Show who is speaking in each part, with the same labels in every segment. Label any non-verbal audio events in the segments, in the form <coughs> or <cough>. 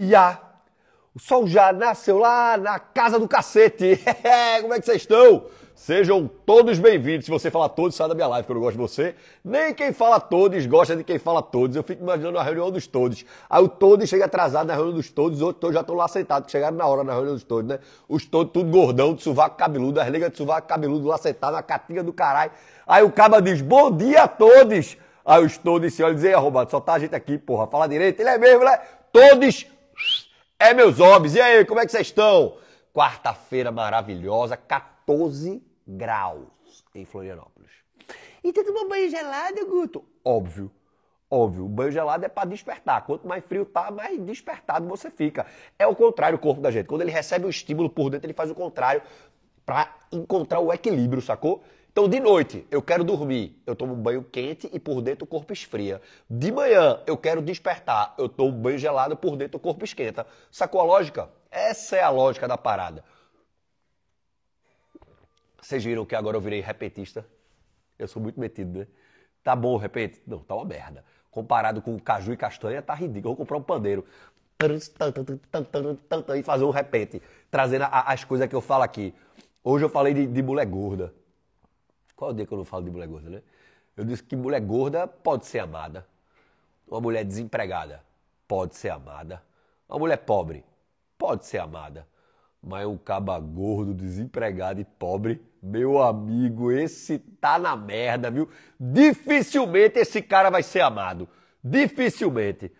Speaker 1: dia. O sol já nasceu lá na casa do cacete. <laughs> É, como é que vocês estão? Sejam todos bem-vindos. Se você fala todos, sai da minha live, que eu não gosto de você. Nem quem fala todos gosta de quem fala todos. Eu fico imaginando a reunião dos todos. Aí o todos chega atrasado na reunião dos todos, Os outros todos já estão lá sentados, que chegaram na hora na reunião dos todos, né? Os todos tudo gordão, de sovaco cabeludo, as ligas de sovaco cabeludo lá sentado na catinha do caralho. Aí o caba diz, bom dia a todos. Aí os todos se olham e dizem, Roubado, só tá a gente aqui, porra. Fala direito. Ele é mesmo, né? Todos é, meus hobbies, e aí, como é que vocês estão? Quarta-feira maravilhosa, 14 graus em Florianópolis. E tu tomou banho gelado, Guto? Óbvio, óbvio. O banho gelado é para despertar. Quanto mais frio tá, mais despertado você fica. É o contrário o corpo da gente. Quando ele recebe o estímulo por dentro, ele faz o contrário para encontrar o equilíbrio, sacou? Então, de noite, eu quero dormir, eu tomo um banho quente e por dentro o corpo esfria. De manhã, eu quero despertar, eu tomo um banho gelado por dentro o corpo esquenta. Sacou a lógica? Essa é a lógica da parada. Vocês viram que agora eu virei repetista? Eu sou muito metido, né? Tá bom, repente? Não, tá uma merda. Comparado com caju e castanha, tá ridículo. vou comprar um pandeiro e fazer um repente, trazendo as coisas que eu falo aqui. Hoje eu falei de, de mulher gorda. Qual é o dia que eu não falo de mulher gorda, né? Eu disse que mulher gorda pode ser amada. Uma mulher desempregada pode ser amada. Uma mulher pobre pode ser amada. Mas um caba gordo, desempregado e pobre, meu amigo, esse tá na merda, viu? Dificilmente esse cara vai ser amado. Dificilmente.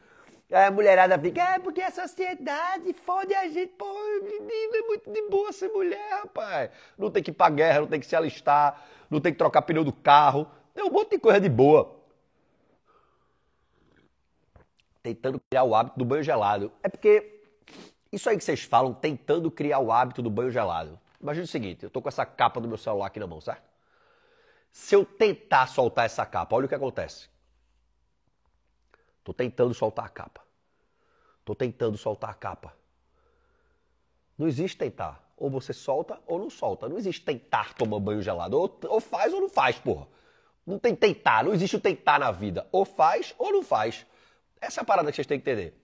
Speaker 1: A mulherada fica, é porque a sociedade fode a gente. Pô, é muito de boa ser mulher, rapaz. Não tem que ir pra guerra, não tem que se alistar não tem que trocar pneu do carro. Tem é um monte de coisa de boa. Tentando criar o hábito do banho gelado. É porque isso aí que vocês falam, tentando criar o hábito do banho gelado. Imagina o seguinte, eu tô com essa capa do meu celular aqui na mão, certo? Se eu tentar soltar essa capa, olha o que acontece. Tô tentando soltar a capa. Tô tentando soltar a capa. Não existe tentar. Ou você solta ou não solta. Não existe tentar tomar banho gelado. Ou, ou faz ou não faz, porra. Não tem tentar, não existe o tentar na vida. Ou faz ou não faz. Essa é a parada que vocês têm que entender.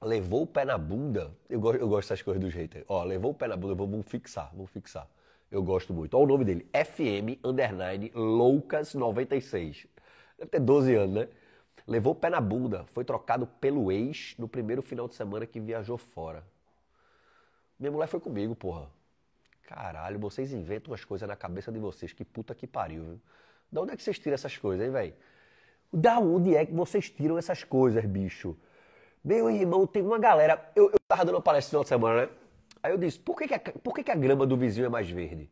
Speaker 1: Levou o pé na bunda. Eu gosto, eu gosto dessas coisas do haters. Ó, levou o pé na bunda, vamos fixar, vamos fixar. Eu gosto muito. Olha o nome dele. FM Underline Loucas96. Deve ter 12 anos, né? Levou o pé na bunda, foi trocado pelo ex no primeiro final de semana que viajou fora. Minha mulher foi comigo, porra. Caralho, vocês inventam umas coisas na cabeça de vocês, que puta que pariu, viu? Da onde é que vocês tiram essas coisas, hein, velho? Da onde é que vocês tiram essas coisas, bicho? Meu irmão, tem uma galera. Eu, eu tava dando uma palestra no final de semana, né? Aí eu disse: por que, que, a, por que, que a grama do vizinho é mais verde?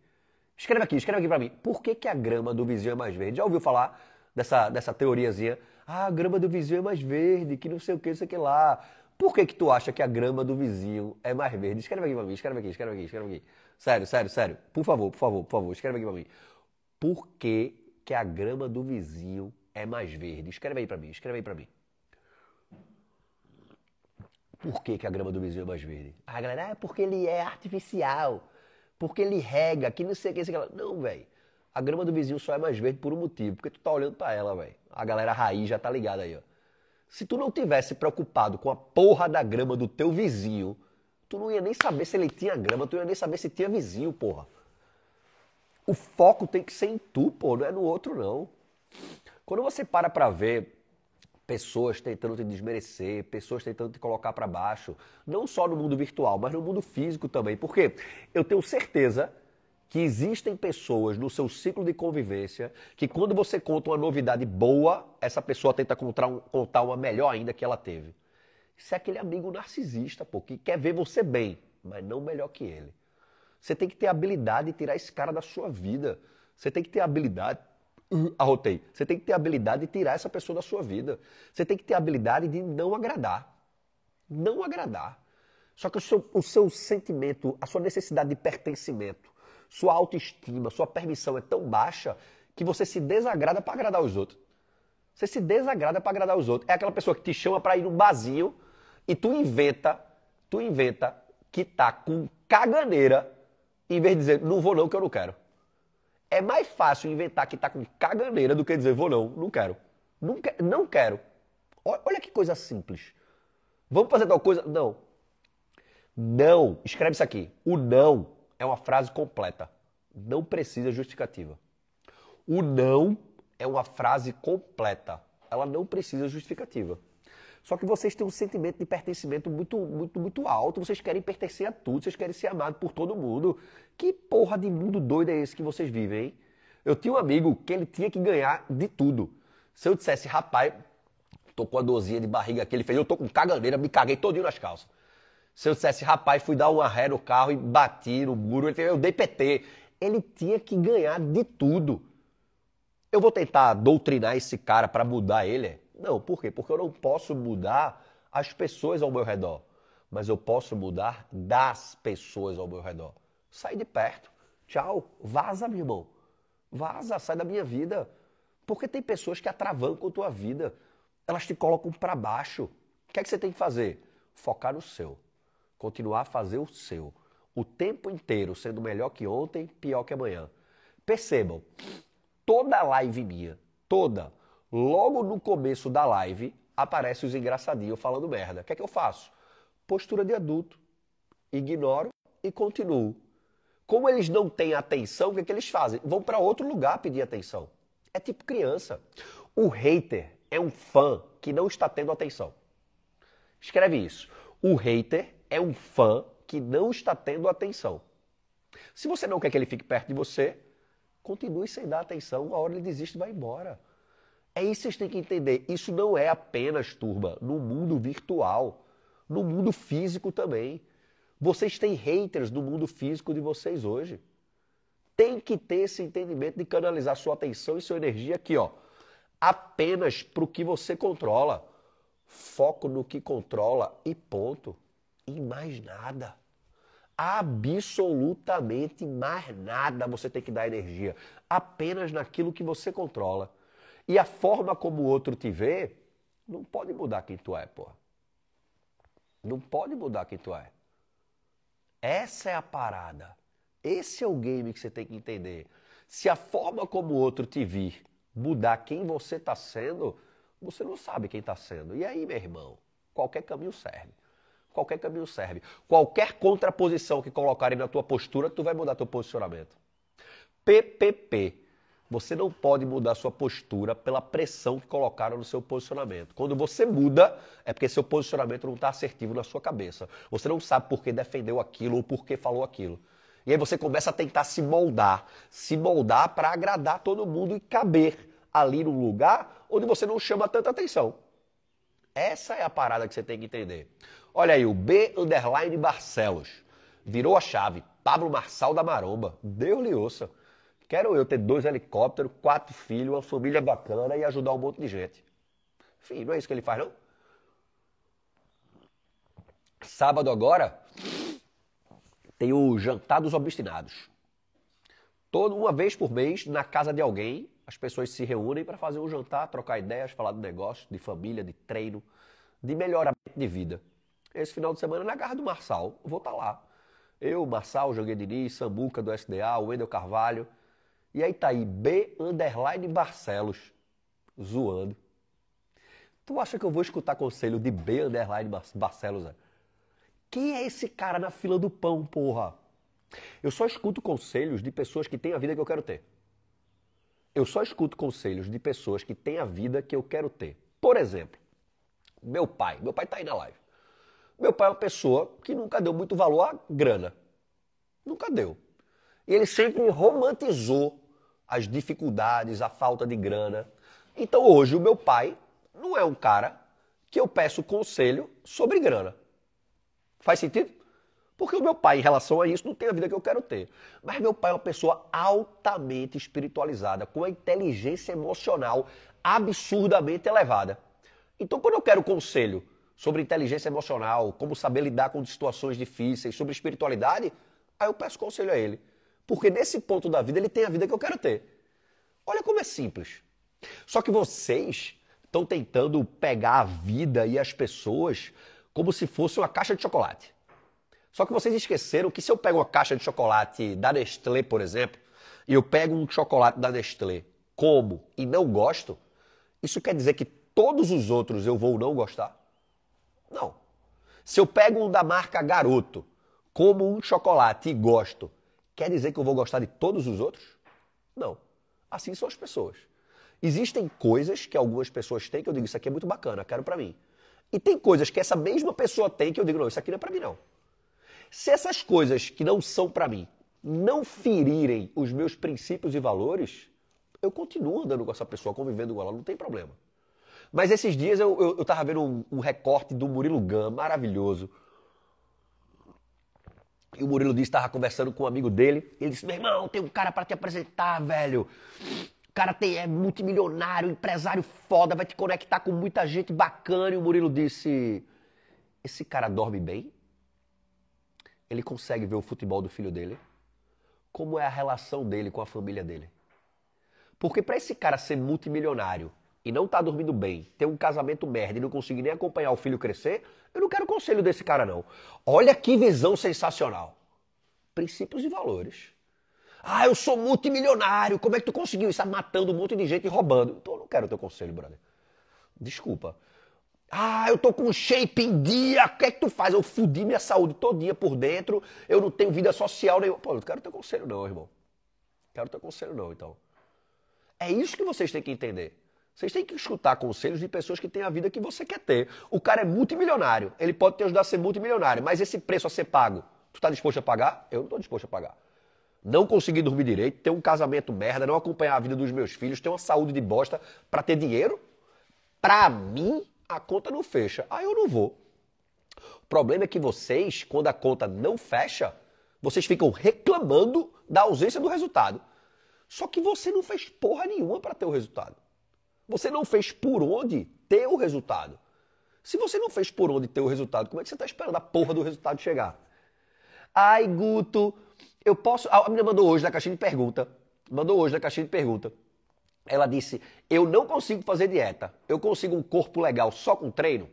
Speaker 1: Escreve aqui, escreve aqui pra mim. Por que, que a grama do vizinho é mais verde? Já ouviu falar dessa, dessa teoriazinha? Ah, a grama do vizinho é mais verde, que não sei o que, não sei o que lá. Por que que tu acha que a grama do vizinho é mais verde? Escreve aqui pra mim, escreve aqui, escreve aqui, escreve aqui. Sério, sério, sério. Por favor, por favor, por favor, escreve aqui pra mim. Por que que a grama do vizinho é mais verde? Escreve aí pra mim, escreve aí pra mim. Por que, que a grama do vizinho é mais verde? Ah, a galera, ah, é porque ele é artificial, porque ele rega, que não sei o que, sei o que lá. Não, velho. A grama do vizinho só é mais verde por um motivo, porque tu tá olhando pra ela, velho. A galera raiz já tá ligada aí, ó. Se tu não tivesse preocupado com a porra da grama do teu vizinho, tu não ia nem saber se ele tinha grama, tu não ia nem saber se tinha vizinho, porra. O foco tem que ser em tu, pô, não é no outro, não. Quando você para pra ver pessoas tentando te desmerecer, pessoas tentando te colocar para baixo, não só no mundo virtual, mas no mundo físico também. Porque eu tenho certeza que existem pessoas no seu ciclo de convivência que, quando você conta uma novidade boa, essa pessoa tenta contar, contar uma melhor ainda que ela teve. Isso é aquele amigo narcisista, pô, que quer ver você bem, mas não melhor que ele. Você tem que ter habilidade de tirar esse cara da sua vida. Você tem que ter habilidade. Hum, arrotei. Você tem que ter habilidade de tirar essa pessoa da sua vida. Você tem que ter habilidade de não agradar. Não agradar. Só que o seu, o seu sentimento, a sua necessidade de pertencimento, sua autoestima, sua permissão é tão baixa que você se desagrada para agradar os outros. Você se desagrada para agradar os outros. É aquela pessoa que te chama para ir no barzinho e tu inventa, tu inventa que tá com caganeira em vez de dizer não vou não que eu não quero. É mais fácil inventar que tá com caganeira do que dizer vou não, não quero. Não, que, não quero. Olha que coisa simples. Vamos fazer tal coisa? Não. Não. Escreve isso aqui. O não é uma frase completa. Não precisa justificativa. O não é uma frase completa. Ela não precisa justificativa. Só que vocês têm um sentimento de pertencimento muito, muito, muito alto. Vocês querem pertencer a tudo, vocês querem ser amados por todo mundo. Que porra de mundo doido é esse que vocês vivem, hein? Eu tinha um amigo que ele tinha que ganhar de tudo. Se eu dissesse, rapaz, tô com a dorzinha de barriga que ele fez, eu tô com caganeira, me caguei todinho nas calças. Se eu dissesse, rapaz, fui dar uma ré no carro e bati no muro, eu dei PT. Ele tinha que ganhar de tudo. Eu vou tentar doutrinar esse cara para mudar ele? Não, por quê? Porque eu não posso mudar as pessoas ao meu redor, mas eu posso mudar das pessoas ao meu redor. Sai de perto. Tchau. Vaza, meu irmão. Vaza, sai da minha vida. Porque tem pessoas que atravancam a tua vida. Elas te colocam para baixo. O que é que você tem que fazer? Focar no seu. Continuar a fazer o seu. O tempo inteiro, sendo melhor que ontem, pior que amanhã. Percebam, toda live minha, toda, logo no começo da live, aparece os engraçadinhos falando merda. O que é que eu faço? Postura de adulto. Ignoro e continuo. Como eles não têm atenção, o que, é que eles fazem? Vão para outro lugar pedir atenção. É tipo criança. O hater é um fã que não está tendo atenção. Escreve isso. O hater é um fã que não está tendo atenção. Se você não quer que ele fique perto de você, continue sem dar atenção, uma hora ele desiste e vai embora. É isso que vocês têm que entender. Isso não é apenas, turma, no mundo virtual, no mundo físico também. Vocês têm haters no mundo físico de vocês hoje. Tem que ter esse entendimento de canalizar sua atenção e sua energia aqui, ó, apenas para o que você controla. Foco no que controla e ponto e mais nada. Absolutamente mais nada você tem que dar energia. Apenas naquilo que você controla. E a forma como o outro te vê não pode mudar quem tu é, pô, Não pode mudar quem tu é. Essa é a parada. Esse é o game que você tem que entender. Se a forma como o outro te vir mudar quem você está sendo, você não sabe quem está sendo. E aí, meu irmão, qualquer caminho serve. Qualquer caminho serve. Qualquer contraposição que colocarem na tua postura, tu vai mudar teu posicionamento. PPP. Você não pode mudar sua postura pela pressão que colocaram no seu posicionamento. Quando você muda, é porque seu posicionamento não está assertivo na sua cabeça. Você não sabe por que defendeu aquilo ou por que falou aquilo. E aí você começa a tentar se moldar, se moldar para agradar todo mundo e caber ali num lugar onde você não chama tanta atenção. Essa é a parada que você tem que entender. Olha aí, o B underline Barcelos. Virou a chave. Pablo Marçal da Maromba. Deus lhe ouça. Quero eu ter dois helicópteros, quatro filhos, uma família bacana e ajudar um monte de gente. Enfim, não é isso que ele faz, não? Sábado agora tem o Jantar dos Obstinados. Todo, uma vez por mês, na casa de alguém, as pessoas se reúnem para fazer um jantar, trocar ideias, falar de negócio, de família, de treino, de melhoramento de vida esse final de semana na Garra do Marçal. Vou estar tá lá. Eu, Marçal, Joguei Diniz, Sambuca do SDA, Wendel Carvalho. E aí tá aí, B underline Barcelos, zoando. Tu acha que eu vou escutar conselho de B underline Barcelos? Né? Quem é esse cara na fila do pão, porra? Eu só escuto conselhos de pessoas que têm a vida que eu quero ter. Eu só escuto conselhos de pessoas que têm a vida que eu quero ter. Por exemplo, meu pai. Meu pai tá aí na live. Meu pai é uma pessoa que nunca deu muito valor à grana. Nunca deu. E ele sempre romantizou as dificuldades, a falta de grana. Então hoje o meu pai não é um cara que eu peço conselho sobre grana. Faz sentido? Porque o meu pai, em relação a isso, não tem a vida que eu quero ter. Mas meu pai é uma pessoa altamente espiritualizada, com a inteligência emocional absurdamente elevada. Então, quando eu quero conselho sobre inteligência emocional, como saber lidar com situações difíceis, sobre espiritualidade, aí eu peço conselho a ele. Porque nesse ponto da vida ele tem a vida que eu quero ter. Olha como é simples. Só que vocês estão tentando pegar a vida e as pessoas como se fosse uma caixa de chocolate. Só que vocês esqueceram que se eu pego uma caixa de chocolate da Nestlé, por exemplo, e eu pego um chocolate da Nestlé, como e não gosto, isso quer dizer que todos os outros eu vou não gostar? Não. Se eu pego um da marca Garoto, como um chocolate e gosto, quer dizer que eu vou gostar de todos os outros? Não. Assim são as pessoas. Existem coisas que algumas pessoas têm que eu digo, isso aqui é muito bacana, quero para mim. E tem coisas que essa mesma pessoa tem que eu digo, não, isso aqui não é para mim não. Se essas coisas que não são para mim não ferirem os meus princípios e valores, eu continuo andando com essa pessoa, convivendo com ela, não tem problema. Mas esses dias eu, eu, eu tava vendo um, um recorte do Murilo Gama, maravilhoso. E o Murilo disse tava conversando com um amigo dele. Ele disse: Meu irmão, tem um cara para te apresentar, velho. O cara tem, é multimilionário, empresário foda, vai te conectar com muita gente bacana. E o Murilo disse: Esse cara dorme bem? Ele consegue ver o futebol do filho dele? Como é a relação dele com a família dele? Porque para esse cara ser multimilionário e não tá dormindo bem, tem um casamento merda e não consegui nem acompanhar o filho crescer, eu não quero conselho desse cara, não. Olha que visão sensacional. Princípios e valores. Ah, eu sou multimilionário, como é que tu conseguiu isso? Ah, matando um monte de gente e roubando. Então eu não quero teu conselho, brother. Desculpa. Ah, eu tô com shape em dia, o que é que tu faz? Eu fudi minha saúde todo dia por dentro, eu não tenho vida social nenhuma. Pô, eu não quero teu conselho não, irmão. Não quero teu conselho não, então. É isso que vocês têm que entender. Vocês têm que escutar conselhos de pessoas que têm a vida que você quer ter. O cara é multimilionário, ele pode te ajudar a ser multimilionário, mas esse preço a ser pago, tu está disposto a pagar? Eu não estou disposto a pagar. Não conseguir dormir direito, ter um casamento merda, não acompanhar a vida dos meus filhos, ter uma saúde de bosta para ter dinheiro? Para mim, a conta não fecha. Aí eu não vou. O problema é que vocês, quando a conta não fecha, vocês ficam reclamando da ausência do resultado. Só que você não fez porra nenhuma para ter o resultado. Você não fez por onde ter o resultado. Se você não fez por onde ter o resultado, como é que você está esperando a porra do resultado chegar? Ai, Guto, eu posso. A menina mandou hoje na caixinha de pergunta. Mandou hoje na caixinha de pergunta. Ela disse: Eu não consigo fazer dieta. Eu consigo um corpo legal só com treino?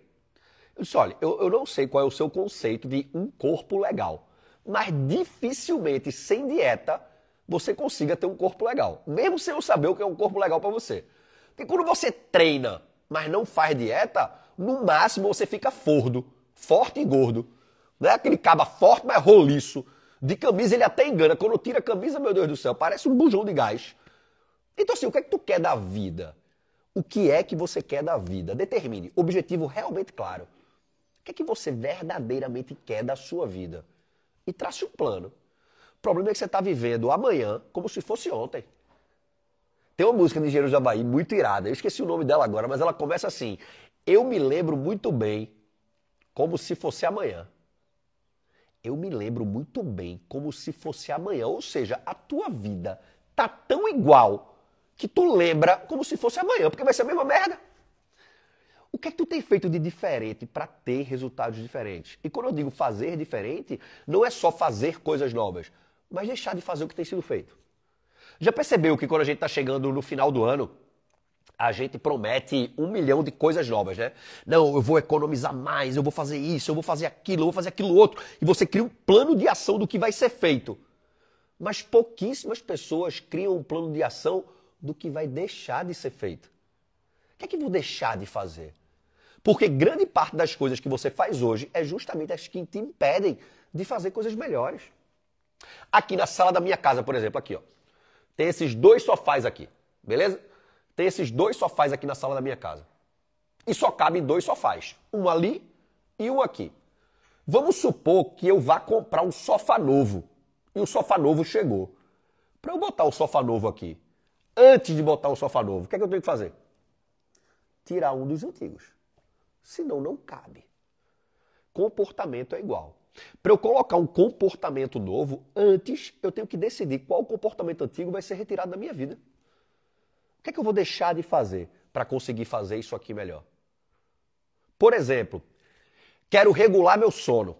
Speaker 1: Eu disse: Olha, eu, eu não sei qual é o seu conceito de um corpo legal. Mas dificilmente sem dieta você consiga ter um corpo legal. Mesmo sem eu saber o que é um corpo legal para você. Porque quando você treina, mas não faz dieta, no máximo você fica fordo, forte e gordo. Não é aquele caba forte, mas roliço. De camisa ele até engana. Quando tira a camisa, meu Deus do céu, parece um bujão de gás. Então assim, o que é que tu quer da vida? O que é que você quer da vida? Determine. Objetivo realmente claro. O que é que você verdadeiramente quer da sua vida? E trace um plano. O problema é que você está vivendo amanhã como se fosse ontem. Tem uma música de Engenheiros do Havaí muito irada. Eu esqueci o nome dela agora, mas ela começa assim: Eu me lembro muito bem como se fosse amanhã. Eu me lembro muito bem como se fosse amanhã. Ou seja, a tua vida tá tão igual que tu lembra como se fosse amanhã, porque vai ser a mesma merda. O que é que tu tem feito de diferente para ter resultados diferentes? E quando eu digo fazer diferente, não é só fazer coisas novas, mas deixar de fazer o que tem sido feito. Já percebeu que quando a gente está chegando no final do ano, a gente promete um milhão de coisas novas, né? Não, eu vou economizar mais, eu vou fazer isso, eu vou fazer aquilo, eu vou fazer aquilo outro. E você cria um plano de ação do que vai ser feito. Mas pouquíssimas pessoas criam um plano de ação do que vai deixar de ser feito. O que é que vou deixar de fazer? Porque grande parte das coisas que você faz hoje é justamente as que te impedem de fazer coisas melhores. Aqui na sala da minha casa, por exemplo, aqui, ó. Tem esses dois sofás aqui, beleza? Tem esses dois sofás aqui na sala da minha casa. E só cabem dois sofás, um ali e um aqui. Vamos supor que eu vá comprar um sofá novo e o sofá novo chegou. Para eu botar o sofá novo aqui, antes de botar o sofá novo, o que é que eu tenho que fazer? Tirar um dos antigos. Senão não cabe. Comportamento é igual. Para eu colocar um comportamento novo, antes eu tenho que decidir qual comportamento antigo vai ser retirado da minha vida. O que é que eu vou deixar de fazer para conseguir fazer isso aqui melhor? Por exemplo, quero regular meu sono.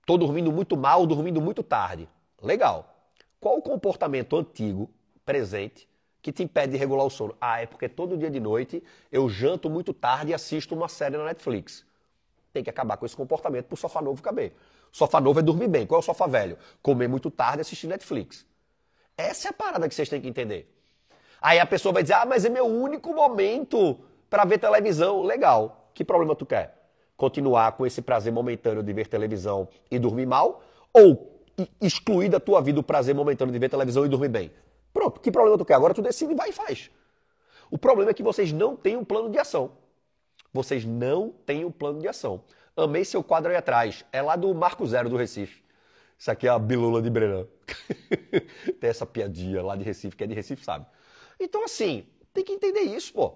Speaker 1: Estou dormindo muito mal, dormindo muito tarde. Legal. Qual o comportamento antigo, presente, que te impede de regular o sono? Ah, é porque todo dia de noite eu janto muito tarde e assisto uma série na Netflix. Tem que acabar com esse comportamento para o sofá novo caber. Sofá novo é dormir bem. Qual é o sofá velho? Comer muito tarde e assistir Netflix. Essa é a parada que vocês têm que entender. Aí a pessoa vai dizer: ah, mas é meu único momento para ver televisão. Legal. Que problema tu quer? Continuar com esse prazer momentâneo de ver televisão e dormir mal? Ou excluir da tua vida o prazer momentâneo de ver televisão e dormir bem? Pronto, que problema tu quer? Agora tu decide, vai e faz. O problema é que vocês não têm um plano de ação. Vocês não têm um plano de ação. Amei seu quadro aí atrás. É lá do Marco Zero do Recife. Isso aqui é a bilula de Brenan. <laughs> Tem essa piadinha lá de Recife, quem é de Recife sabe. Então, assim, tem que entender isso, pô.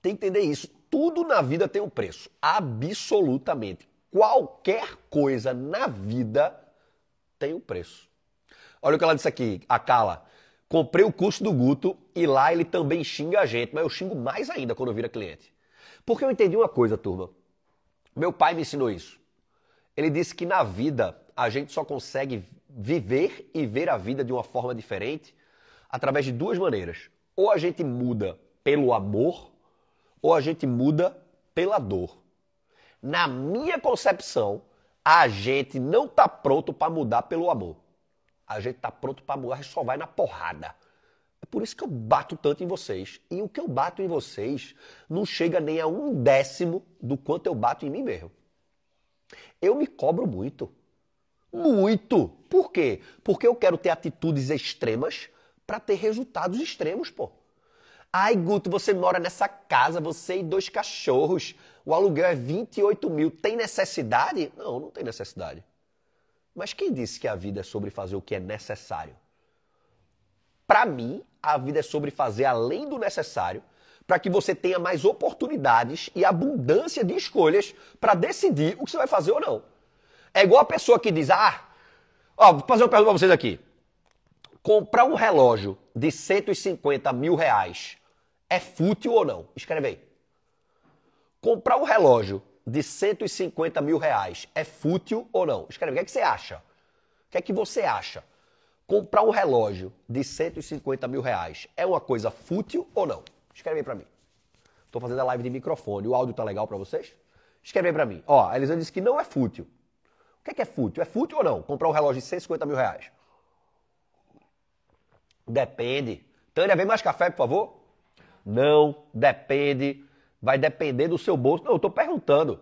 Speaker 1: Tem que entender isso. Tudo na vida tem um preço. Absolutamente. Qualquer coisa na vida tem um preço. Olha o que ela disse aqui, a Cala. Comprei o curso do Guto e lá ele também xinga a gente, mas eu xingo mais ainda quando eu vira cliente. Porque eu entendi uma coisa, turma. Meu pai me ensinou isso. Ele disse que na vida a gente só consegue viver e ver a vida de uma forma diferente através de duas maneiras. Ou a gente muda pelo amor, ou a gente muda pela dor. Na minha concepção, a gente não está pronto para mudar pelo amor. A gente está pronto para mudar, a gente só vai na porrada. É por isso que eu bato tanto em vocês. E o que eu bato em vocês não chega nem a um décimo do quanto eu bato em mim mesmo. Eu me cobro muito. Muito. Por quê? Porque eu quero ter atitudes extremas para ter resultados extremos, pô. Ai, Guto, você mora nessa casa, você e dois cachorros. O aluguel é 28 mil. Tem necessidade? Não, não tem necessidade. Mas quem disse que a vida é sobre fazer o que é necessário? Para mim, a vida é sobre fazer além do necessário para que você tenha mais oportunidades e abundância de escolhas para decidir o que você vai fazer ou não. É igual a pessoa que diz: Ah, ó, vou fazer uma pergunta para vocês aqui. Comprar um relógio de 150 mil reais é fútil ou não? Escreve aí. Comprar um relógio de 150 mil reais é fútil ou não? Escreve, o que, é que você acha? O que é que você acha? Comprar um relógio de 150 mil reais é uma coisa fútil ou não? Escreve aí pra mim. Tô fazendo a live de microfone. O áudio tá legal para vocês? Escreve aí pra mim. Ó, a Elisane disse que não é fútil. O que é, que é fútil? É fútil ou não? Comprar um relógio de 150 mil reais? Depende. Tânia, vem mais café, por favor? Não, depende. Vai depender do seu bolso. Não, eu tô perguntando.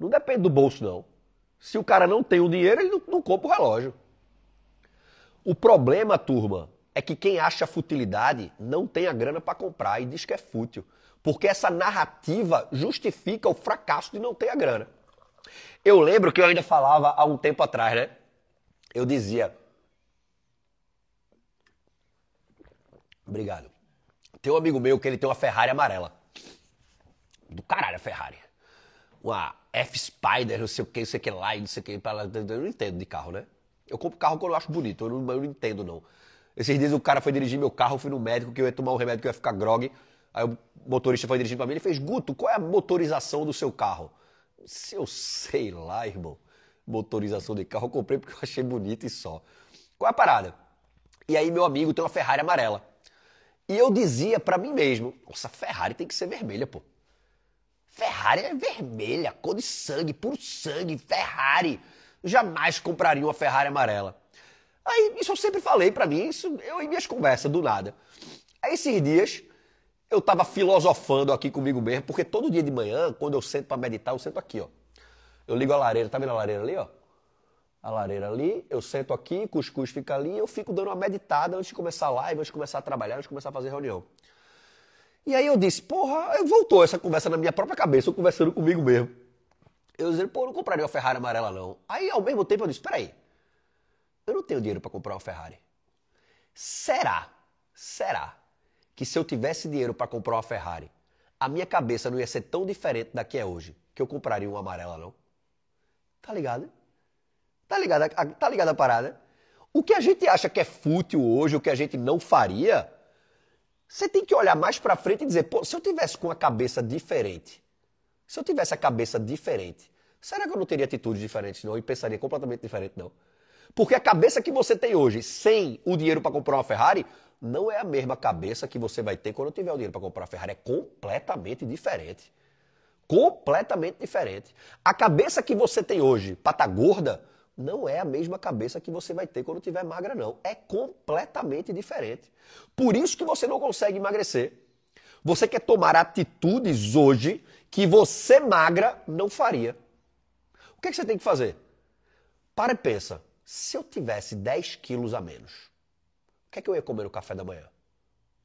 Speaker 1: Não depende do bolso, não. Se o cara não tem o dinheiro, ele não, não compra o relógio. O problema, turma, é que quem acha futilidade não tem a grana para comprar e diz que é fútil, porque essa narrativa justifica o fracasso de não ter a grana. Eu lembro que eu ainda falava há um tempo atrás, né? Eu dizia. Obrigado. Tem um amigo meu que ele tem uma Ferrari amarela. Do caralho a Ferrari. Uma F-Spider, não sei o que, não sei o que lá, não sei o que. Eu não entendo de carro, né? Eu compro carro quando eu acho bonito, eu não, eu não entendo não. Esses dias o cara foi dirigir meu carro, eu fui no médico que eu ia tomar um remédio que eu ia ficar grog. Aí o motorista foi dirigindo para mim, ele fez: Guto, qual é a motorização do seu carro? Se eu sei lá, irmão, motorização de carro, eu comprei porque eu achei bonito e só. Qual é a parada? E aí meu amigo tem uma Ferrari amarela. E eu dizia para mim mesmo: Nossa, Ferrari tem que ser vermelha, pô. Ferrari é vermelha, cor de sangue, puro sangue, Ferrari jamais compraria uma Ferrari amarela. Aí, isso eu sempre falei para mim, isso eu em minhas conversas, do nada. Aí, esses dias, eu tava filosofando aqui comigo mesmo, porque todo dia de manhã, quando eu sento para meditar, eu sento aqui, ó. Eu ligo a lareira, tá vendo a lareira ali, ó? A lareira ali, eu sento aqui, cuscuz fica ali, eu fico dando uma meditada antes de começar a live, antes de começar a trabalhar, antes de começar a fazer reunião. E aí eu disse, porra, voltou essa conversa na minha própria cabeça, eu conversando comigo mesmo. Eu dizendo, pô, eu não compraria uma Ferrari amarela, não. Aí, ao mesmo tempo, eu disse, peraí, eu não tenho dinheiro para comprar uma Ferrari. Será, será que se eu tivesse dinheiro para comprar uma Ferrari, a minha cabeça não ia ser tão diferente da que é hoje, que eu compraria uma amarela, não? Tá ligado? Tá ligado, tá ligado a parada? O que a gente acha que é fútil hoje, o que a gente não faria, você tem que olhar mais para frente e dizer, pô, se eu tivesse com uma cabeça diferente, se eu tivesse a cabeça diferente, será que eu não teria atitudes diferentes, não? E pensaria completamente diferente, não? Porque a cabeça que você tem hoje, sem o dinheiro para comprar uma Ferrari, não é a mesma cabeça que você vai ter quando tiver o dinheiro para comprar uma Ferrari. É completamente diferente. Completamente diferente. A cabeça que você tem hoje, pata gorda, não é a mesma cabeça que você vai ter quando tiver magra, não. É completamente diferente. Por isso que você não consegue emagrecer. Você quer tomar atitudes hoje que você magra não faria. O que, é que você tem que fazer? Para e pensa. Se eu tivesse 10 quilos a menos, o que é que eu ia comer no café da manhã?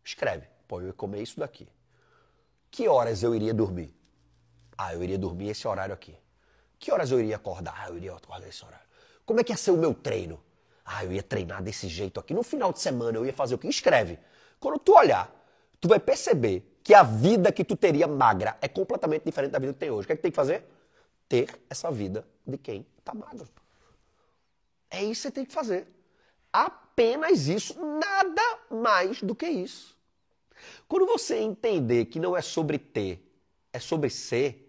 Speaker 1: Escreve. Pô, eu ia comer isso daqui. Que horas eu iria dormir? Ah, eu iria dormir esse horário aqui. Que horas eu iria acordar? Ah, eu iria acordar esse horário. Como é que ia ser o meu treino? Ah, eu ia treinar desse jeito aqui. No final de semana eu ia fazer o que? Escreve. Quando tu olhar, tu vai perceber que a vida que tu teria magra é completamente diferente da vida que tu tem hoje. O que é que tem que fazer? Ter essa vida de quem está magro. É isso que você tem que fazer. Apenas isso, nada mais do que isso. Quando você entender que não é sobre ter, é sobre ser,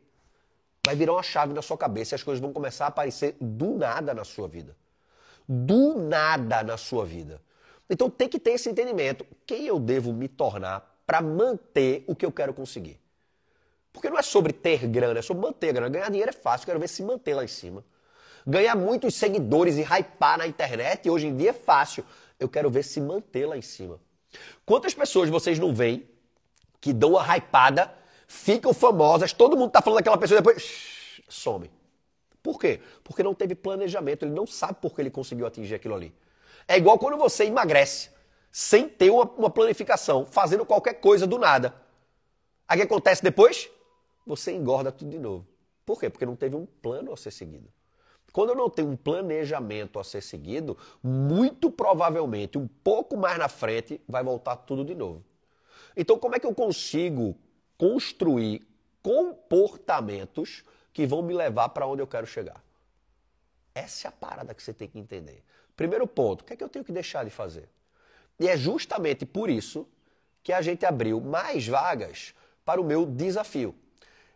Speaker 1: vai virar uma chave na sua cabeça e as coisas vão começar a aparecer do nada na sua vida. Do nada na sua vida. Então tem que ter esse entendimento. Quem eu devo me tornar para manter o que eu quero conseguir. Porque não é sobre ter grana, é sobre manter grana. Ganhar dinheiro é fácil, quero ver se manter lá em cima. Ganhar muitos seguidores e hypar na internet hoje em dia é fácil. Eu quero ver se manter lá em cima. Quantas pessoas vocês não veem que dão a hypada, ficam famosas, todo mundo tá falando daquela pessoa e depois some. Por quê? Porque não teve planejamento, ele não sabe por que ele conseguiu atingir aquilo ali. É igual quando você emagrece sem ter uma, uma planificação, fazendo qualquer coisa do nada. Aí o que acontece depois? Você engorda tudo de novo. Por quê? Porque não teve um plano a ser seguido. Quando eu não tenho um planejamento a ser seguido, muito provavelmente, um pouco mais na frente, vai voltar tudo de novo. Então, como é que eu consigo construir comportamentos que vão me levar para onde eu quero chegar? Essa é a parada que você tem que entender. Primeiro ponto, o que é que eu tenho que deixar de fazer? E é justamente por isso que a gente abriu mais vagas para o meu desafio.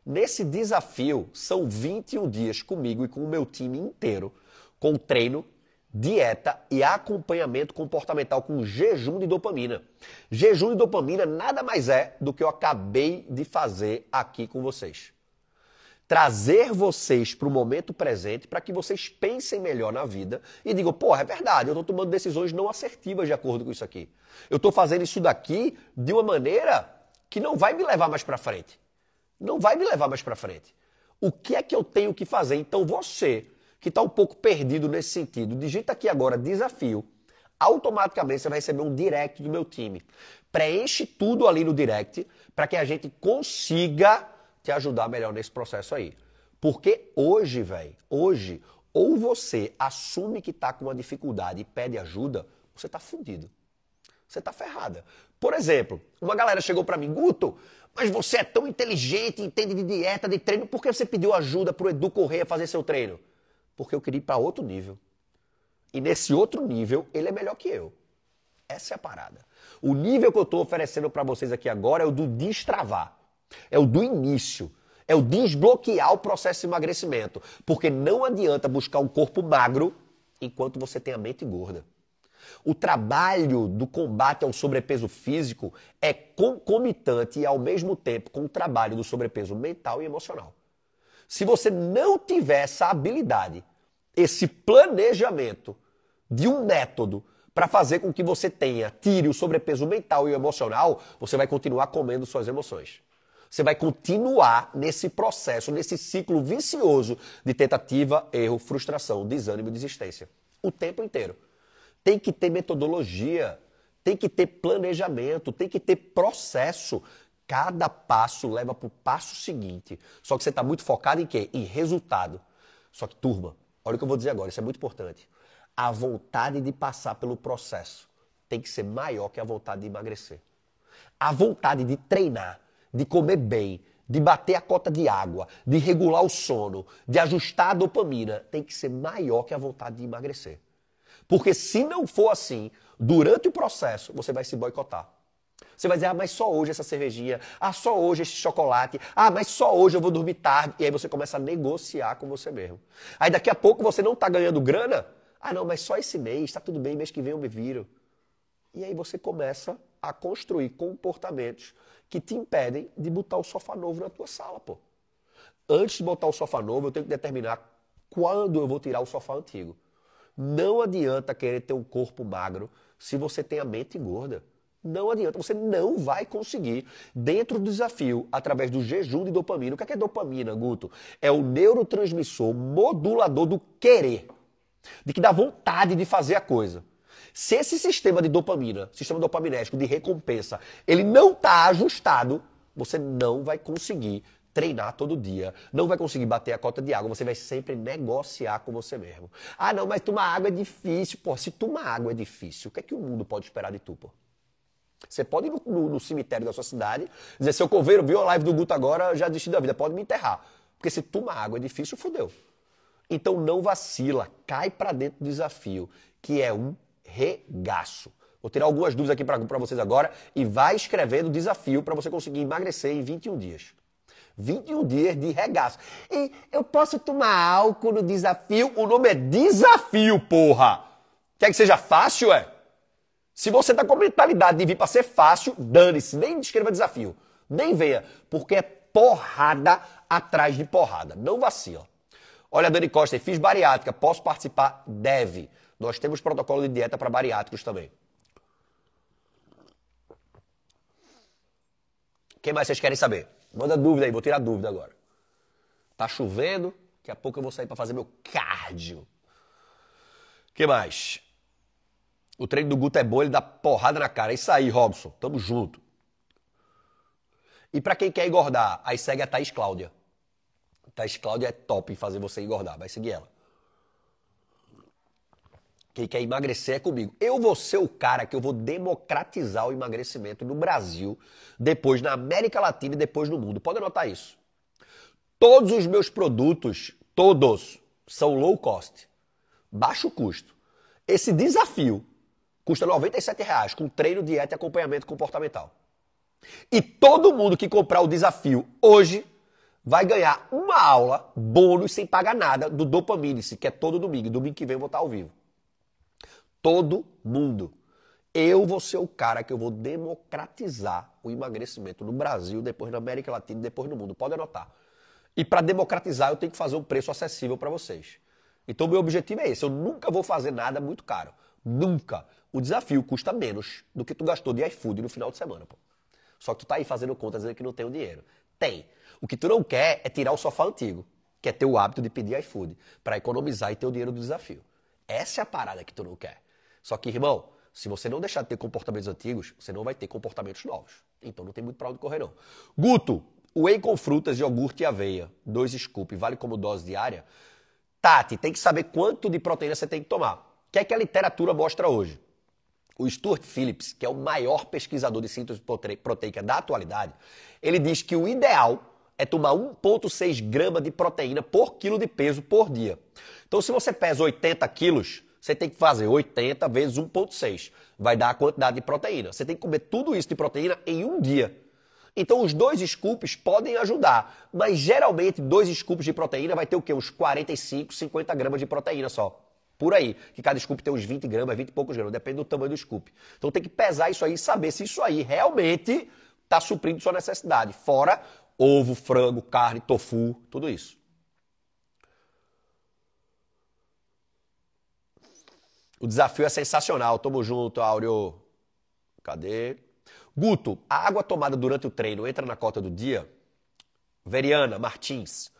Speaker 1: Nesse desafio, são 21 dias comigo e com o meu time inteiro, com treino, dieta e acompanhamento comportamental com jejum de dopamina. Jejum de dopamina nada mais é do que eu acabei de fazer aqui com vocês trazer vocês para o momento presente para que vocês pensem melhor na vida e digam, pô é verdade, eu estou tomando decisões não assertivas de acordo com isso aqui. Eu estou fazendo isso daqui de uma maneira que não vai me levar mais para frente. Não vai me levar mais para frente. O que é que eu tenho que fazer? Então você, que está um pouco perdido nesse sentido, digita aqui agora desafio. Automaticamente você vai receber um direct do meu time. Preenche tudo ali no direct para que a gente consiga te ajudar melhor nesse processo aí. Porque hoje, velho, hoje, ou você assume que tá com uma dificuldade e pede ajuda, você tá fudido. Você tá ferrada. Por exemplo, uma galera chegou para mim, Guto, mas você é tão inteligente, entende de dieta, de treino, por que você pediu ajuda pro Edu Correia fazer seu treino? Porque eu queria ir pra outro nível. E nesse outro nível, ele é melhor que eu. Essa é a parada. O nível que eu estou oferecendo para vocês aqui agora é o do destravar. É o do início. É o desbloquear o processo de emagrecimento. Porque não adianta buscar um corpo magro enquanto você tem a mente gorda. O trabalho do combate ao sobrepeso físico é concomitante e ao mesmo tempo com o trabalho do sobrepeso mental e emocional. Se você não tiver essa habilidade, esse planejamento de um método para fazer com que você tenha, tire o sobrepeso mental e emocional, você vai continuar comendo suas emoções. Você vai continuar nesse processo, nesse ciclo vicioso de tentativa, erro, frustração, desânimo e desistência. O tempo inteiro. Tem que ter metodologia, tem que ter planejamento, tem que ter processo. Cada passo leva para o passo seguinte. Só que você está muito focado em quê? Em resultado. Só que, turma, olha o que eu vou dizer agora, isso é muito importante. A vontade de passar pelo processo tem que ser maior que a vontade de emagrecer. A vontade de treinar de comer bem, de bater a cota de água, de regular o sono, de ajustar a dopamina, tem que ser maior que a vontade de emagrecer. Porque se não for assim, durante o processo, você vai se boicotar. Você vai dizer, ah, mas só hoje essa cervejinha, ah, só hoje esse chocolate, ah, mas só hoje eu vou dormir tarde. E aí você começa a negociar com você mesmo. Aí daqui a pouco você não está ganhando grana, ah, não, mas só esse mês, está tudo bem, mês que vem eu me viro. E aí você começa a construir comportamentos que te impedem de botar o sofá novo na tua sala, pô. Antes de botar o sofá novo, eu tenho que determinar quando eu vou tirar o sofá antigo. Não adianta querer ter um corpo magro se você tem a mente gorda. Não adianta, você não vai conseguir. Dentro do desafio, através do jejum de dopamina, o que é, que é dopamina, Guto? É o neurotransmissor modulador do querer, de que dá vontade de fazer a coisa. Se esse sistema de dopamina, sistema dopaminérgico de recompensa, ele não está ajustado, você não vai conseguir treinar todo dia, não vai conseguir bater a cota de água, você vai sempre negociar com você mesmo. Ah, não, mas tomar água é difícil. Pô, se tomar água é difícil, o que é que o mundo pode esperar de tu, pô? Você pode ir no, no, no cemitério da sua cidade, dizer, seu coveiro, viu a live do Guto agora, já desisti da vida, pode me enterrar. Porque se tomar água é difícil, fodeu. Então não vacila, cai para dentro do desafio, que é um regaço. Vou tirar algumas dúvidas aqui para vocês agora e vai escrevendo o desafio para você conseguir emagrecer em 21 dias. 21 dias de regaço. E eu posso tomar álcool no desafio? O nome é desafio, porra! Quer que seja fácil, é? Se você tá com a mentalidade de vir para ser fácil, dane-se, nem escreva desafio. Nem venha, porque é porrada atrás de porrada. Não vacila. Olha, Dani Costa, fiz bariátrica, posso participar? Deve. Nós temos protocolo de dieta para bariátricos também. O que mais vocês querem saber? Manda dúvida aí, vou tirar dúvida agora. Tá chovendo, daqui a pouco eu vou sair para fazer meu cardio. O que mais? O treino do Guto é bom, ele dá porrada na cara. É isso aí, Robson. Tamo junto. E para quem quer engordar, aí segue a Thaís Cláudia. Thaís Cláudia é top em fazer você engordar. Vai seguir ela. Quem quer emagrecer é comigo. Eu vou ser o cara que eu vou democratizar o emagrecimento no Brasil, depois na América Latina e depois no mundo. Pode anotar isso. Todos os meus produtos, todos, são low cost, baixo custo. Esse desafio custa R$ 97,00 com treino, dieta e acompanhamento comportamental. E todo mundo que comprar o desafio hoje vai ganhar uma aula bônus sem pagar nada do Dopamine, que é todo domingo. Domingo que vem eu vou estar ao vivo. Todo mundo. Eu vou ser o cara que eu vou democratizar o emagrecimento no Brasil, depois na América Latina, depois no mundo. Pode anotar. E para democratizar, eu tenho que fazer um preço acessível para vocês. Então, meu objetivo é esse. Eu nunca vou fazer nada muito caro. Nunca. O desafio custa menos do que tu gastou de iFood no final de semana, pô. Só que tu tá aí fazendo contas dizendo que não tem o dinheiro. Tem. O que tu não quer é tirar o sofá antigo, que é ter o hábito de pedir iFood, para economizar e ter o dinheiro do desafio. Essa é a parada que tu não quer. Só que, irmão, se você não deixar de ter comportamentos antigos, você não vai ter comportamentos novos. Então não tem muito para onde correr, não. Guto, whey com frutas, iogurte e aveia. Dois scoop, vale como dose diária. Tati, tem que saber quanto de proteína você tem que tomar. O que é que a literatura mostra hoje? O Stuart Phillips, que é o maior pesquisador de síntese proteica da atualidade, ele diz que o ideal é tomar 1,6 grama de proteína por quilo de peso por dia. Então, se você pesa 80 quilos, você tem que fazer 80 vezes 1,6. Vai dar a quantidade de proteína. Você tem que comer tudo isso de proteína em um dia. Então, os dois scoops podem ajudar, mas geralmente, dois scoops de proteína vai ter o quê? Uns 45, 50 gramas de proteína só. Por aí, que cada scoop tem uns 20 gramas, 20 e poucos gramas, depende do tamanho do scoop. Então tem que pesar isso aí e saber se isso aí realmente está suprindo sua necessidade. Fora ovo, frango, carne, tofu, tudo isso. O desafio é sensacional. Tamo junto, Áureo. Cadê? Guto, a água tomada durante o treino entra na cota do dia? Veriana Martins.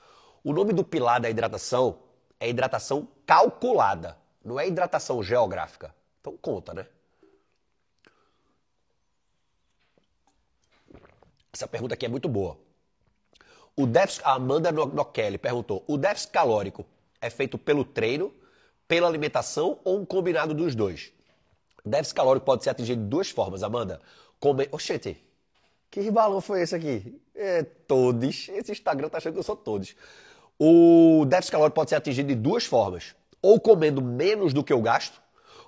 Speaker 1: O nome do pilar da hidratação é hidratação calculada, não é hidratação geográfica. Então conta, né? Essa pergunta aqui é muito boa. O déficit, a Amanda Nokelli perguntou: o déficit calórico é feito pelo treino pela alimentação ou um combinado dos dois. Déficit calórico pode ser atingido de duas formas, Amanda. Come... É- Oxente, que balão foi esse aqui? É, todos. Esse Instagram tá achando que eu sou todos. O déficit calórico pode ser atingido de duas formas. Ou comendo menos do que eu gasto,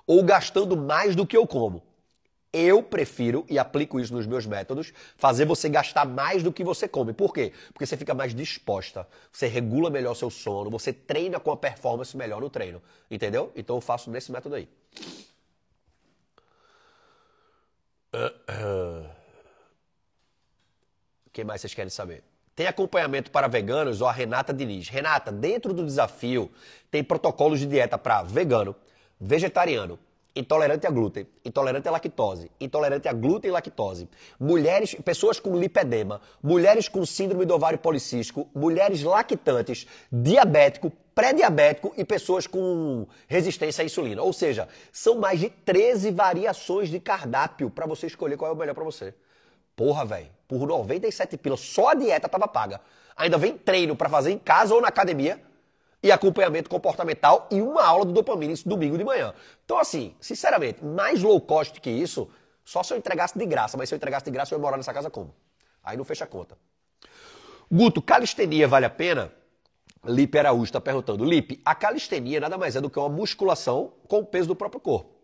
Speaker 1: ou gastando mais do que eu como. Eu prefiro, e aplico isso nos meus métodos, fazer você gastar mais do que você come. Por quê? Porque você fica mais disposta, você regula melhor seu sono, você treina com a performance melhor no treino. Entendeu? Então eu faço nesse método aí. O que mais vocês querem saber? Tem acompanhamento para veganos? Ó, a Renata Diniz. Renata, dentro do desafio, tem protocolos de dieta para vegano, vegetariano, intolerante a glúten, intolerante à lactose, intolerante a glúten e lactose, mulheres, pessoas com lipedema, mulheres com síndrome do ovário policístico, mulheres lactantes, diabético, pré-diabético e pessoas com resistência à insulina. Ou seja, são mais de 13 variações de cardápio para você escolher qual é o melhor para você. Porra, velho, por 97 pila só a dieta tava paga. Ainda vem treino para fazer em casa ou na academia e acompanhamento comportamental e uma aula do dopamina isso domingo de manhã. Então, assim, sinceramente, mais low cost que isso, só se eu entregasse de graça, mas se eu entregasse de graça, eu ia morar nessa casa como? Aí não fecha a conta. Guto, calistenia vale a pena? Lipe Araújo está perguntando. Lipe, a calistenia nada mais é do que uma musculação com o peso do próprio corpo.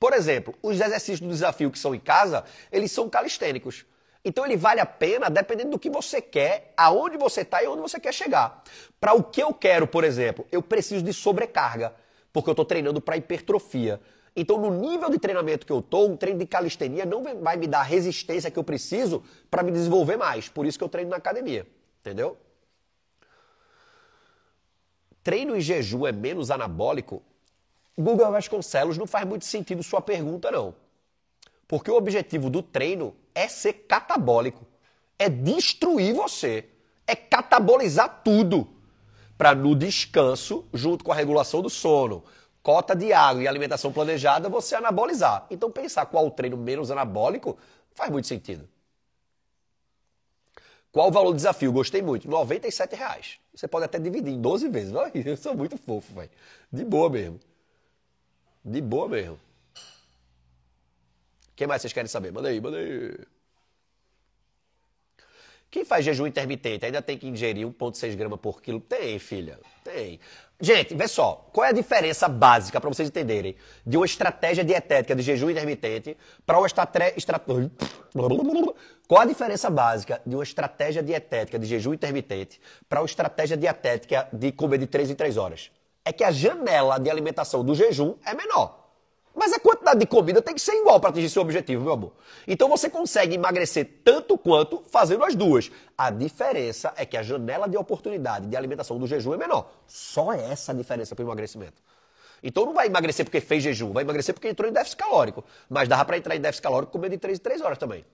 Speaker 1: Por exemplo, os exercícios do desafio que são em casa, eles são calistênicos. Então ele vale a pena dependendo do que você quer, aonde você está e onde você quer chegar. Para o que eu quero, por exemplo, eu preciso de sobrecarga, porque eu estou treinando para hipertrofia. Então, no nível de treinamento que eu estou, um treino de calistenia não vai me dar a resistência que eu preciso para me desenvolver mais. Por isso que eu treino na academia. Entendeu? Treino em jejum é menos anabólico? Google Vasconcelos, não faz muito sentido sua pergunta, não. Porque o objetivo do treino é ser catabólico. É destruir você. É catabolizar tudo. Para no descanso, junto com a regulação do sono, cota de água e alimentação planejada, você anabolizar. Então pensar qual o treino menos anabólico faz muito sentido. Qual o valor do desafio? Gostei muito. R$ reais. Você pode até dividir em 12 vezes. <laughs> Eu sou muito fofo, velho. De boa mesmo. De boa mesmo. Quem mais vocês querem saber? Manda aí, manda aí. Quem faz jejum intermitente ainda tem que ingerir 1,6 gramas por quilo? Tem, filha, tem. Gente, vê só, qual é a diferença básica, para vocês entenderem, de uma estratégia dietética de jejum intermitente para uma estratégia... Qual a diferença básica de uma estratégia dietética de jejum intermitente para uma estratégia dietética de comer de 3 em 3 horas? É que a janela de alimentação do jejum é menor. Mas a quantidade de comida tem que ser igual para atingir seu objetivo, meu amor. Então você consegue emagrecer tanto quanto fazendo as duas. A diferença é que a janela de oportunidade de alimentação do jejum é menor. Só essa a diferença para o emagrecimento. Então não vai emagrecer porque fez jejum, vai emagrecer porque entrou em déficit calórico. Mas dava para entrar em déficit calórico comendo de 3 em 3 horas também.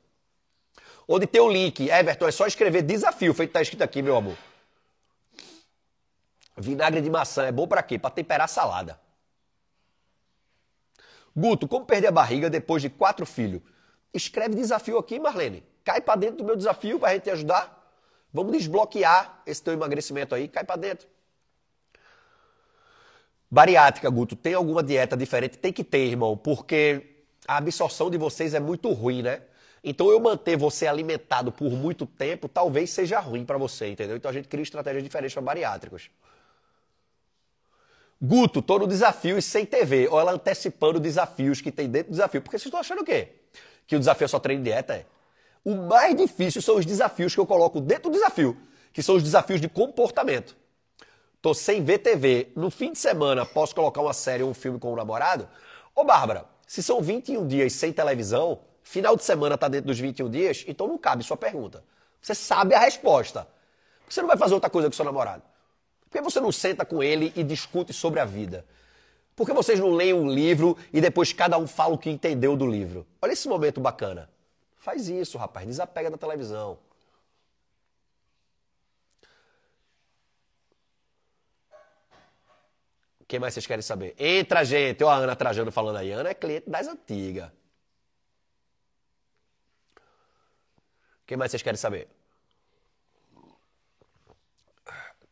Speaker 1: Onde tem o link, Everton, é só escrever desafio, feito tá escrito aqui, meu amor. Vinagre de maçã é bom para quê? Para temperar salada. Guto, como perder a barriga depois de quatro filhos? Escreve desafio aqui, Marlene. Cai para dentro do meu desafio para a gente te ajudar. Vamos desbloquear esse teu emagrecimento aí, cai para dentro. Bariátrica, Guto, tem alguma dieta diferente? Tem que ter, irmão, porque a absorção de vocês é muito ruim, né? Então eu manter você alimentado por muito tempo talvez seja ruim para você, entendeu? Então a gente cria estratégias diferentes para bariátricos. Guto, todo desafio e sem TV. Ou ela antecipando desafios que tem dentro do desafio. Porque vocês estão achando o quê? Que o desafio é só treino e dieta? É? O mais difícil são os desafios que eu coloco dentro do desafio, que são os desafios de comportamento. Tô sem ver TV. No fim de semana, posso colocar uma série ou um filme com o um namorado? Ô, Bárbara, se são 21 dias sem televisão, final de semana tá dentro dos 21 dias, então não cabe sua pergunta. Você sabe a resposta. Você não vai fazer outra coisa com seu namorado. Por que você não senta com ele e discute sobre a vida? Por que vocês não leem um livro e depois cada um fala o que entendeu do livro? Olha esse momento bacana. Faz isso, rapaz. Desapega da televisão. O que mais vocês querem saber? Entra, gente. Olha a Ana Trajano falando aí. Ana é cliente das antigas. O que mais vocês querem saber?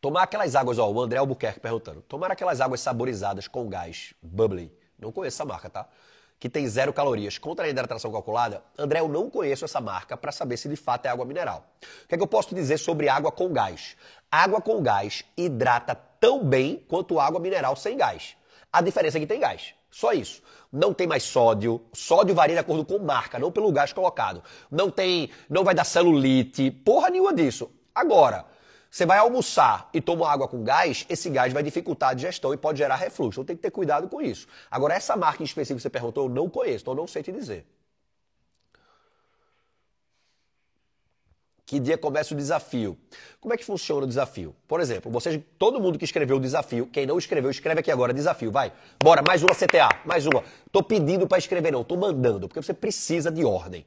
Speaker 1: Tomar aquelas águas, ó, o André Albuquerque perguntando. Tomar aquelas águas saborizadas com gás, bubbly. Não conheço essa marca, tá? Que tem zero calorias contra a hidratação calculada. André, eu não conheço essa marca para saber se de fato é água mineral. O que é que eu posso dizer sobre água com gás? Água com gás hidrata tão bem quanto água mineral sem gás. A diferença é que tem gás. Só isso. Não tem mais sódio. Sódio varia de acordo com marca, não pelo gás colocado. Não tem, não vai dar celulite, porra nenhuma disso. Agora, você vai almoçar e toma água com gás, esse gás vai dificultar a digestão e pode gerar refluxo. Então tem que ter cuidado com isso. Agora, essa marca em específico que você perguntou, eu não conheço, então eu não sei te dizer. Que dia começa o desafio? Como é que funciona o desafio? Por exemplo, vocês, todo mundo que escreveu o desafio, quem não escreveu, escreve aqui agora, desafio, vai. Bora, mais uma CTA, mais uma. Tô pedindo para escrever não, tô mandando, porque você precisa de ordem.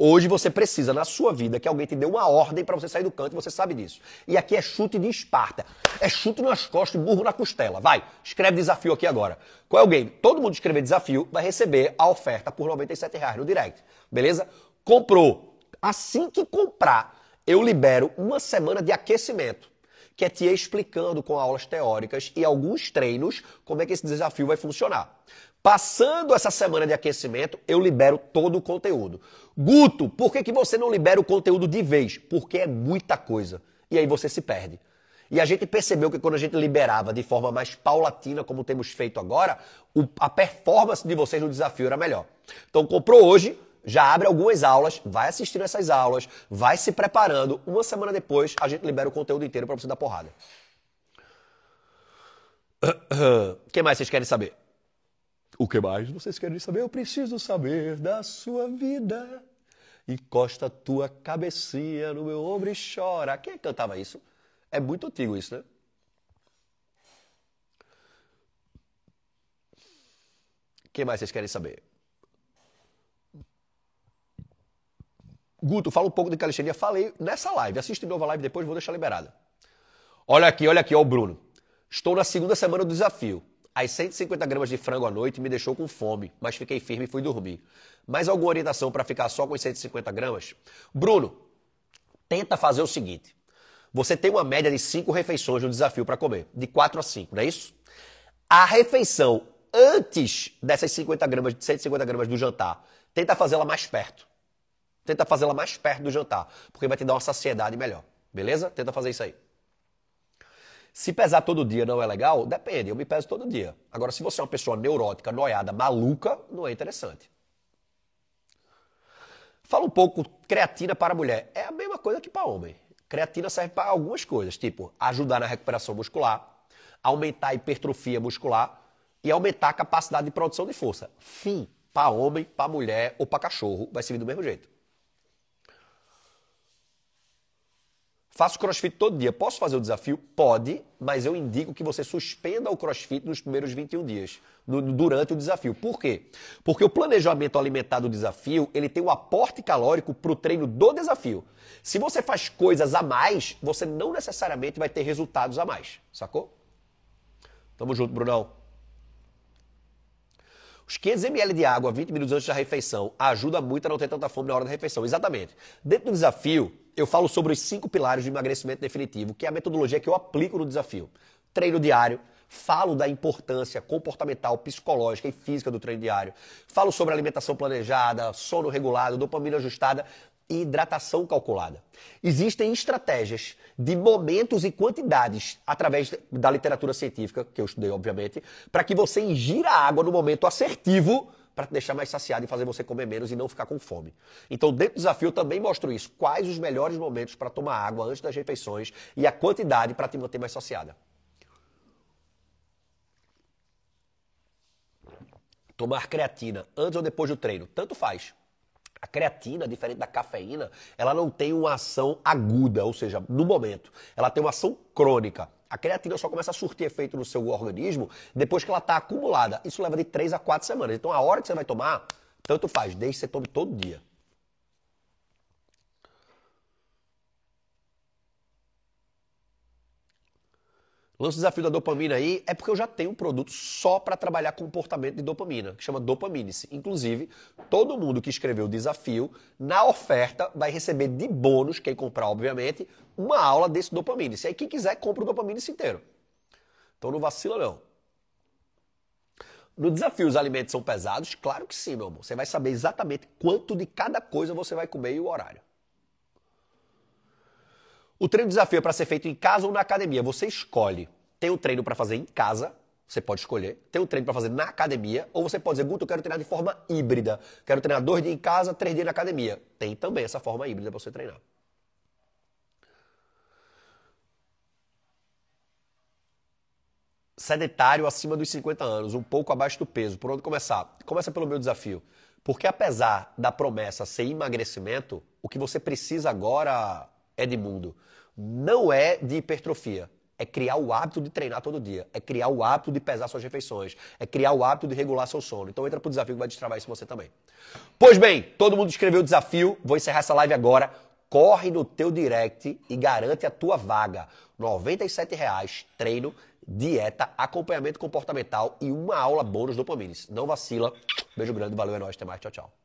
Speaker 1: Hoje você precisa na sua vida que alguém te dê uma ordem para você sair do canto, você sabe disso. E aqui é chute de Esparta. É chute nas costas e burro na costela. Vai, escreve desafio aqui agora. Qual é o game? Todo mundo escrever desafio vai receber a oferta por R$ reais no direct. Beleza? Comprou. Assim que comprar, eu libero uma semana de aquecimento que é te explicando com aulas teóricas e alguns treinos como é que esse desafio vai funcionar. Passando essa semana de aquecimento, eu libero todo o conteúdo. Guto, por que, que você não libera o conteúdo de vez? Porque é muita coisa. E aí você se perde. E a gente percebeu que quando a gente liberava de forma mais paulatina, como temos feito agora, a performance de vocês no desafio era melhor. Então, comprou hoje, já abre algumas aulas, vai assistindo essas aulas, vai se preparando. Uma semana depois, a gente libera o conteúdo inteiro para você dar porrada. <coughs> O que mais vocês querem saber? O que mais vocês querem saber? Eu preciso saber da sua vida. Encosta a tua cabecinha no meu ombro e chora. Quem é cantava isso? É muito antigo isso, né? O que mais vocês querem saber? Guto, fala um pouco de calistenia. Falei nessa live. Assiste de novo a live depois, vou deixar liberada. Olha aqui, olha aqui, ó o Bruno. Estou na segunda semana do desafio. As 150 gramas de frango à noite me deixou com fome, mas fiquei firme e fui dormir. Mais alguma orientação para ficar só com as 150 gramas? Bruno, tenta fazer o seguinte. Você tem uma média de 5 refeições no desafio para comer, de 4 a 5, não é isso? A refeição antes dessas 50 gramas, 150 gramas do jantar, tenta fazê-la mais perto. Tenta fazê-la mais perto do jantar, porque vai te dar uma saciedade melhor. Beleza? Tenta fazer isso aí. Se pesar todo dia não é legal? Depende, eu me peso todo dia. Agora, se você é uma pessoa neurótica, noiada, maluca, não é interessante. Fala um pouco creatina para mulher. É a mesma coisa que para homem. Creatina serve para algumas coisas, tipo ajudar na recuperação muscular, aumentar a hipertrofia muscular e aumentar a capacidade de produção de força. Fim. Para homem, para mulher ou para cachorro, vai servir do mesmo jeito. Faço crossfit todo dia. Posso fazer o desafio? Pode, mas eu indico que você suspenda o crossfit nos primeiros 21 dias, no, durante o desafio. Por quê? Porque o planejamento alimentar do desafio, ele tem um aporte calórico para o treino do desafio. Se você faz coisas a mais, você não necessariamente vai ter resultados a mais. Sacou? Tamo junto, Brunão. Os 500 ml de água 20 minutos antes da refeição ajuda muito a não ter tanta fome na hora da refeição. Exatamente. Dentro do desafio, eu falo sobre os cinco pilares de emagrecimento definitivo, que é a metodologia que eu aplico no desafio. Treino diário, falo da importância comportamental, psicológica e física do treino diário, falo sobre alimentação planejada, sono regulado, dopamina ajustada e hidratação calculada. Existem estratégias de momentos e quantidades, através da literatura científica, que eu estudei, obviamente, para que você ingira água no momento assertivo para te deixar mais saciado e fazer você comer menos e não ficar com fome. Então, dentro do desafio, eu também mostro isso. Quais os melhores momentos para tomar água antes das refeições e a quantidade para te manter mais saciada. Tomar creatina antes ou depois do treino, tanto faz. A creatina, diferente da cafeína, ela não tem uma ação aguda, ou seja, no momento. Ela tem uma ação crônica. A creatina só começa a surtir efeito no seu organismo depois que ela está acumulada. Isso leva de 3 a 4 semanas. Então a hora que você vai tomar, tanto faz, desde que você tome todo dia. Lança o desafio da dopamina aí, é porque eu já tenho um produto só para trabalhar comportamento de dopamina, que chama Dopaminice. Inclusive, todo mundo que escreveu o desafio, na oferta, vai receber de bônus, quem comprar, obviamente, uma aula desse Dopaminice. Aí quem quiser, compra o Dopaminice inteiro. Então não vacila não. No desafio, os alimentos são pesados? Claro que sim, meu amor. Você vai saber exatamente quanto de cada coisa você vai comer e o horário. O treino desafio é para ser feito em casa ou na academia. Você escolhe. Tem o um treino para fazer em casa, você pode escolher. Tem o um treino para fazer na academia, ou você pode dizer, Guto, eu quero treinar de forma híbrida. Quero treinar dois dias em casa, três dias na academia. Tem também essa forma híbrida para você treinar. sedentário acima dos 50 anos, um pouco abaixo do peso. Por onde começar? Começa pelo meu desafio. Porque apesar da promessa ser emagrecimento, o que você precisa agora Edmundo, não é de hipertrofia. É criar o hábito de treinar todo dia. É criar o hábito de pesar suas refeições. É criar o hábito de regular seu sono. Então entra pro desafio que vai destravar isso você também. Pois bem, todo mundo escreveu o desafio. Vou encerrar essa live agora. Corre no teu direct e garante a tua vaga. R$ 97,00, treino, dieta, acompanhamento comportamental e uma aula bônus do Não vacila. Beijo grande, valeu, é nóis, até mais, tchau, tchau.